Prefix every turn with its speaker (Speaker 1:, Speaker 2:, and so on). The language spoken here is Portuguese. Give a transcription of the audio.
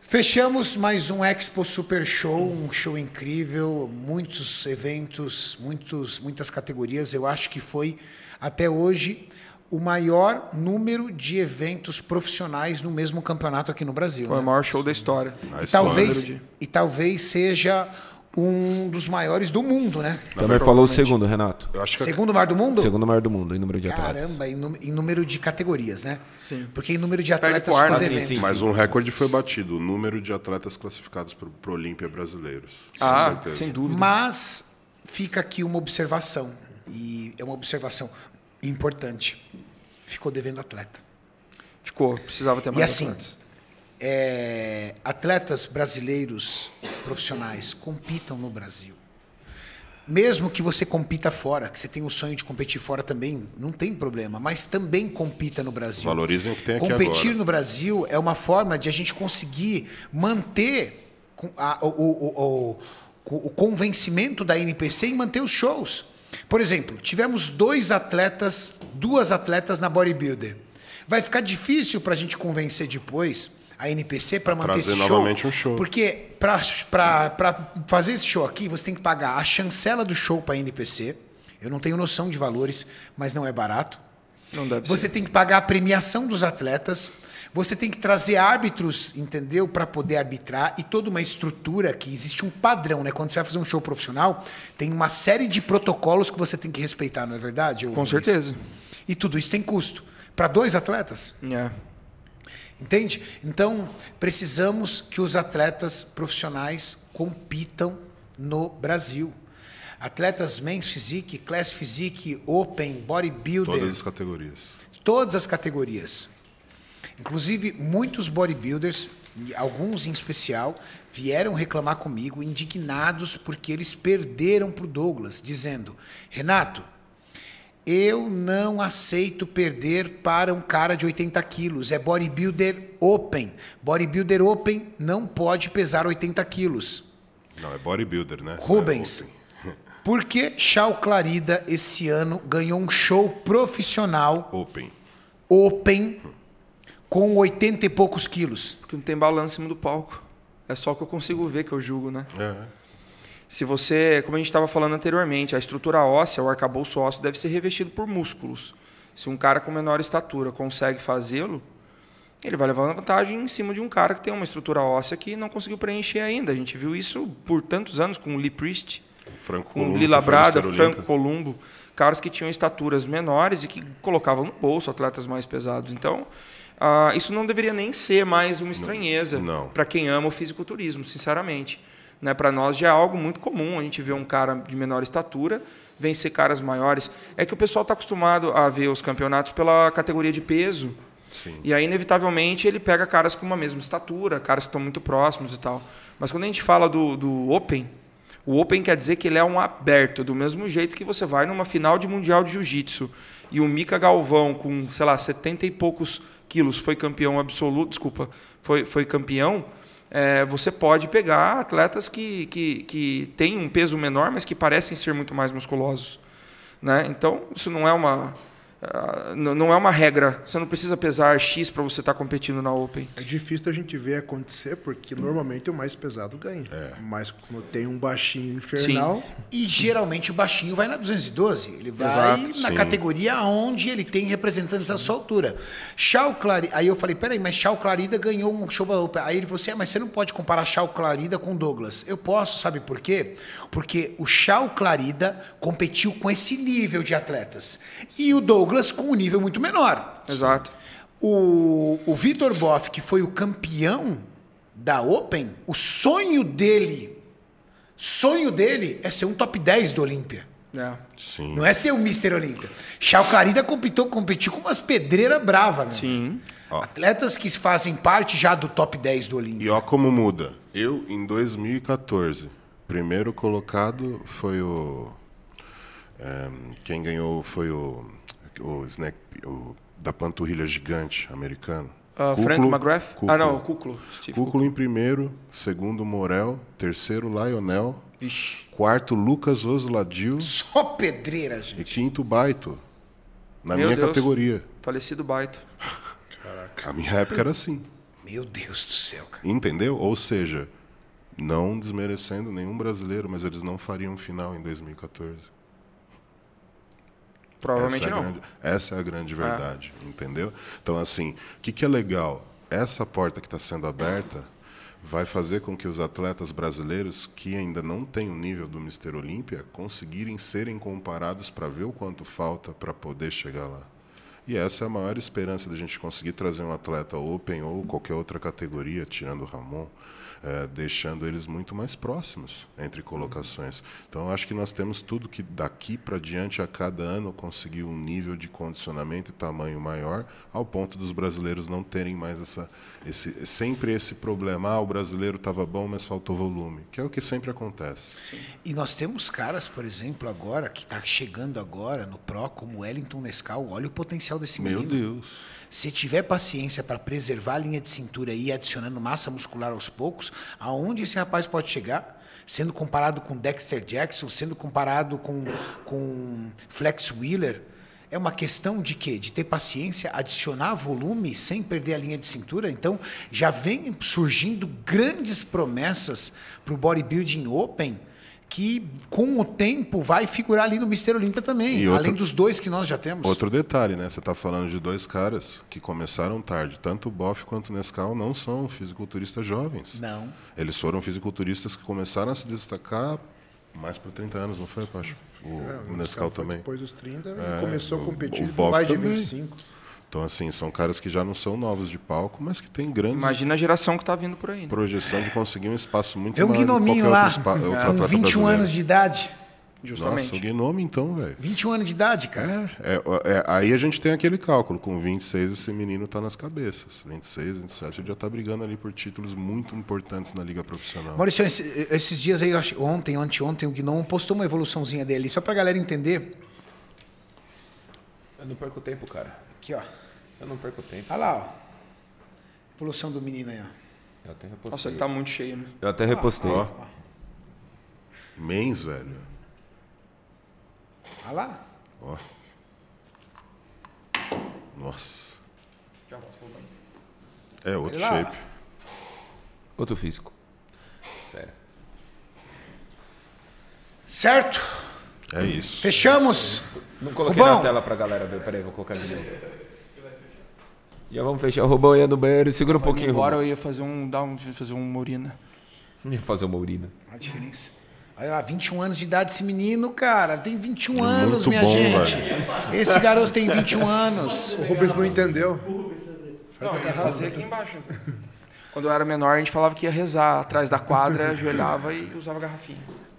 Speaker 1: Fechamos mais um Expo Super Show, um show incrível, muitos eventos, muitos, muitas categorias. Eu acho que foi até hoje o maior número de eventos profissionais no mesmo campeonato aqui no Brasil. Foi né? o maior show da história. E talvez, de... e talvez seja um dos maiores do mundo, né? Também falou o segundo, Renato. Segundo maior do mundo? Segundo maior do mundo, em número de Caramba, atletas. Caramba, em número de categorias, né? Sim. Porque em número de atletas por assim, né? Sim. Mas
Speaker 2: um recorde foi batido, o número de atletas classificados para o Olímpia brasileiros. Ah, sem
Speaker 1: dúvida. Mas fica aqui uma observação, e é uma observação importante. Ficou devendo atleta.
Speaker 3: Ficou, precisava
Speaker 1: ter mais e assim, atletas é, atletas brasileiros profissionais compitam no Brasil. Mesmo que você compita fora, que você tenha o sonho de competir fora também, não tem problema, mas também compita no Brasil. Valorizem o que tem aqui Competir agora. no Brasil é uma forma de a gente conseguir manter a, o, o, o, o convencimento da NPC em manter os shows. Por exemplo, tivemos dois atletas, duas atletas na bodybuilder. Vai ficar difícil para a gente convencer depois a NPC para manter Trazer esse show. novamente um show. Porque para fazer esse show aqui, você tem que pagar a chancela do show para a NPC. Eu não tenho noção de valores, mas não é barato. Não deve você ser. tem que pagar a premiação dos atletas. Você tem que trazer árbitros, entendeu? Para poder arbitrar e toda uma estrutura que existe um padrão, né? Quando você vai fazer um show profissional, tem uma série de protocolos que você tem que respeitar, não é verdade? Eu Com certeza. Isso. E tudo isso tem custo. Para dois atletas? É. Entende? Então, precisamos que os atletas profissionais compitam no Brasil. Atletas Men's Physique, Class Physique, Open, Bodybuilder. Todas as categorias. Todas as categorias. Inclusive, muitos bodybuilders, alguns em especial, vieram reclamar comigo, indignados porque eles perderam para o Douglas, dizendo: Renato, eu não aceito perder para um cara de 80 quilos. É bodybuilder open. Bodybuilder open não pode pesar 80 quilos.
Speaker 2: Não, é bodybuilder, né?
Speaker 1: Rubens. É porque Chau Clarida esse ano ganhou um show profissional. Open. Open. Com 80 e poucos quilos. Porque não tem
Speaker 3: balanço em cima do palco. É só que eu consigo ver que eu julgo, né? É. é. Se você, como a gente estava falando anteriormente, a estrutura óssea, o arcabouço ósseo deve ser revestido por músculos. Se um cara com menor estatura consegue fazê-lo, ele vai levar vantagem em cima de um cara que tem uma estrutura óssea que não conseguiu preencher ainda. A gente viu isso por tantos anos com o Lee Priest,
Speaker 2: Franco com o Lee Labrada, Franco
Speaker 3: Columbo, caras que tinham estaturas menores e que colocavam no bolso atletas mais pesados. Então, ah, isso não deveria nem ser mais uma estranheza para quem ama o fisiculturismo, sinceramente. Né? Para nós já é algo muito comum a gente ver um cara de menor estatura vencer caras maiores. É que o pessoal está acostumado a ver os campeonatos pela categoria de peso. Sim. E aí, inevitavelmente, ele pega caras com uma mesma estatura, caras que estão muito próximos e tal. Mas quando a gente fala do, do Open, o Open quer dizer que ele é um aberto, do mesmo jeito que você vai numa final de Mundial de Jiu-Jitsu. E o Mika Galvão, com, sei lá, 70 e poucos quilos, foi campeão absoluto, desculpa, foi, foi campeão é, você pode pegar atletas que, que, que têm um peso menor, mas que parecem ser muito mais musculosos. Né? Então, isso não é uma ah, não é uma regra. Você não precisa pesar X para você estar tá competindo na Open.
Speaker 1: É difícil a gente ver acontecer, porque normalmente o mais pesado ganha. É. Mas quando tem um baixinho infernal. Sim. E geralmente o baixinho vai na 212. Ele vai Exato, na sim. categoria onde ele tem representantes à sua altura. Chal Clarida. Aí eu falei, peraí, mas Chal Clarida ganhou um show da Open. Aí ele falou assim: ah, mas você não pode comparar Chal Clarida com Douglas. Eu posso, sabe por quê? Porque o Chal Clarida competiu com esse nível de atletas. E o Douglas Douglas com um nível muito menor. Exato. O, o Vitor Boff, que foi o campeão da Open, o sonho dele, sonho dele é ser um top 10 do Olímpia. É. Sim. Não é ser o Mr. Olímpia. Chau Clarida competiu com umas pedreiras bravas, né? Sim. Ó. Atletas que fazem parte já do top 10
Speaker 2: do Olímpia. E ó como muda. Eu, em 2014, primeiro colocado foi o. É, quem ganhou foi o o snack o, da panturrilha gigante americano. Uh, Frank McGrath? Ah, não, Kuklo. Steve em primeiro, segundo Morel, terceiro Lionel, Ixi. quarto Lucas Osladio. Só pedreira, gente. E quinto Baito, na Meu minha Deus. categoria.
Speaker 3: Falecido Baito. Caraca. A minha época era assim. Meu
Speaker 2: Deus do céu, cara. Entendeu? Ou seja, não desmerecendo nenhum brasileiro, mas eles não fariam final em 2014.
Speaker 3: Provavelmente essa é não. Grande,
Speaker 2: essa é a grande é. verdade, ah. entendeu? Então, assim, o que, que é legal? Essa porta que está sendo aberta vai fazer com que os atletas brasileiros que ainda não têm o nível do Mister Olímpia conseguirem serem comparados para ver o quanto falta para poder chegar lá. E essa é a maior esperança da gente conseguir trazer um atleta open ou qualquer outra categoria, tirando o Ramon, é, deixando eles muito mais próximos entre colocações. Então, acho que nós temos tudo que daqui para diante, a cada ano, conseguir um nível de condicionamento e tamanho maior, ao ponto dos brasileiros não terem mais essa, esse, sempre esse problema: ah, o brasileiro estava bom, mas faltou volume, que é o que sempre acontece. E nós temos
Speaker 1: caras, por exemplo, agora, que está chegando agora no Pro, como Wellington Nescau, olha o potencial potencial desse menino. Meu Deus. Se tiver paciência para preservar a linha de cintura e ir adicionando massa muscular aos poucos, aonde esse rapaz pode chegar? Sendo comparado com Dexter Jackson, sendo comparado com, com Flex Wheeler, é uma questão de quê? De ter paciência, adicionar volume sem perder a linha de cintura. Então, já vem surgindo grandes promessas para o Bodybuilding Open que com o tempo vai figurar ali no Mister Olímpia também, além dos dois que nós já temos. Outro
Speaker 2: detalhe, né? Você está falando de dois caras que começaram tarde. Tanto o Boff quanto o Nescau não são fisiculturistas jovens. Não. Eles foram fisiculturistas que começaram a se destacar mais para 30 anos, não foi, eu O, é, o Nescau também. Depois dos 30, é, começou a competir com mais também. de 25. Então, assim, são caras que já não são novos de palco, mas que tem grandes. Imagina a geração que está vindo por aí. Né? Projeção de conseguir um espaço muito É um gnominho lá, espa... ah, com 21 brasileiro. anos de idade. Justamente. Nossa, o gnome então, velho. 21 anos de idade, cara. É, é, é, aí a gente tem aquele cálculo. Com 26, esse menino está nas cabeças. 26, 27, ele já está brigando ali por títulos muito importantes na liga profissional. Maurício,
Speaker 1: esses dias aí, ontem, anteontem, o Gnome postou uma evoluçãozinha dele. Só para a galera entender, eu não perco tempo, cara. Aqui, ó. Eu não perco tempo. Olha lá, ó. Evolução do menino aí, ó.
Speaker 2: Eu até repostei. Nossa, ele tá muito cheio, né? Eu até repostei. Ó. ó. Mens, velho. Olha lá. Ó. Nossa. Já volto, É outro shape. Outro físico. Sério.
Speaker 1: Certo? É isso. Fechamos?
Speaker 2: Não coloquei Rubão. na tela
Speaker 1: pra galera ver. Peraí, vou colocar ali e Já vamos fechar. O Rubão ia no banheiro. Segura um pouquinho. Agora eu
Speaker 3: ia fazer um. Dar um fazer um Morina
Speaker 1: Ia fazer uma urina. A diferença. Olha lá, 21 anos de idade esse menino, cara. Tem 21 Muito anos, minha bom, gente. Velho. Esse garoto tem 21 anos.
Speaker 3: O Rubens não entendeu.
Speaker 1: não, eu ia fazer
Speaker 3: aqui embaixo. Quando eu era menor, a gente falava que ia rezar atrás da quadra, ajoelhava e usava garrafinha.